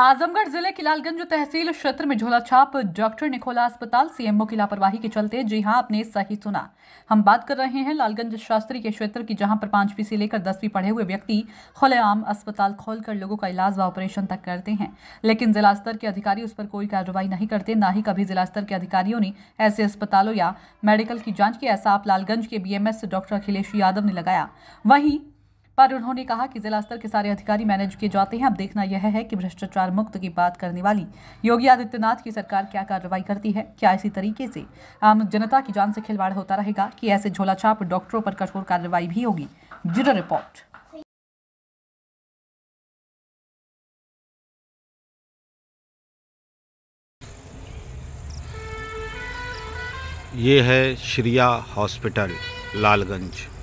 आजमगढ़ जिले की लालगंज तहसील क्षेत्र में झोला छाप डॉक्टर ने खोला अस्पताल सीएमओ की लापरवाही के चलते जी हां आपने सही सुना हम बात कर रहे हैं लालगंज शास्त्री के क्षेत्र की जहां पर पांचवी से लेकर दसवीं पढ़े हुए व्यक्ति खुलेआम अस्पताल खोलकर लोगों का इलाज व ऑपरेशन तक करते हैं लेकिन जिला स्तर के अधिकारी उस पर कोई कार्रवाई नहीं करते न ही कभी जिला स्तर के अधिकारियों ने ऐसे अस्पतालों या मेडिकल की जांच की ऐसा आप लालगंज के बीएमएस डॉक्टर अखिलेश यादव ने लगाया वहीं पर उन्होंने कहा कि जिला स्तर के सारे अधिकारी मैनेज किए जाते हैं अब देखना यह है कि भ्रष्टाचार मुक्त की बात करने वाली योगी आदित्यनाथ की सरकार क्या कार्रवाई करती है क्या इसी तरीके से आम जनता की जान से खिलवाड़ होता रहेगा कि ऐसे झोलाछाप डॉक्टरों पर कठोर कार्रवाई भी होगी ब्यूरो रिपोर्ट ये है श्रिया हॉस्पिटल लालगंज